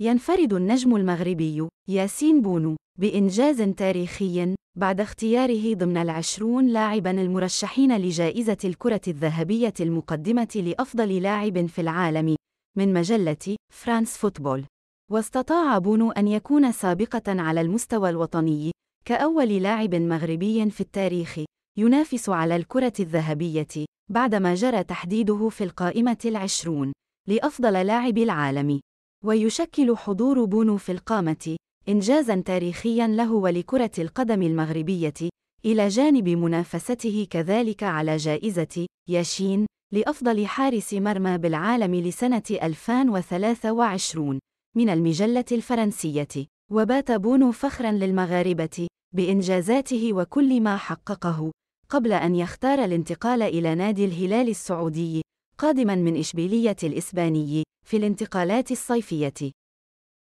ينفرد النجم المغربي ياسين بونو بإنجاز تاريخي بعد اختياره ضمن العشرون لاعباً المرشحين لجائزة الكرة الذهبية المقدمة لأفضل لاعب في العالم من مجلة فرانس فوتبول. واستطاع بونو أن يكون سابقة على المستوى الوطني كأول لاعب مغربي في التاريخ ينافس على الكرة الذهبية بعدما جرى تحديده في القائمة العشرون لأفضل لاعب العالم. ويشكل حضور بونو في القامة إنجازا تاريخيا له ولكرة القدم المغربية، إلى جانب منافسته كذلك على جائزة ياشين لأفضل حارس مرمى بالعالم لسنة 2023 من المجلة الفرنسية، وبات بونو فخرا للمغاربة بإنجازاته وكل ما حققه، قبل أن يختار الانتقال إلى نادي الهلال السعودي قادماً من إشبيلية الإسباني في الانتقالات الصيفية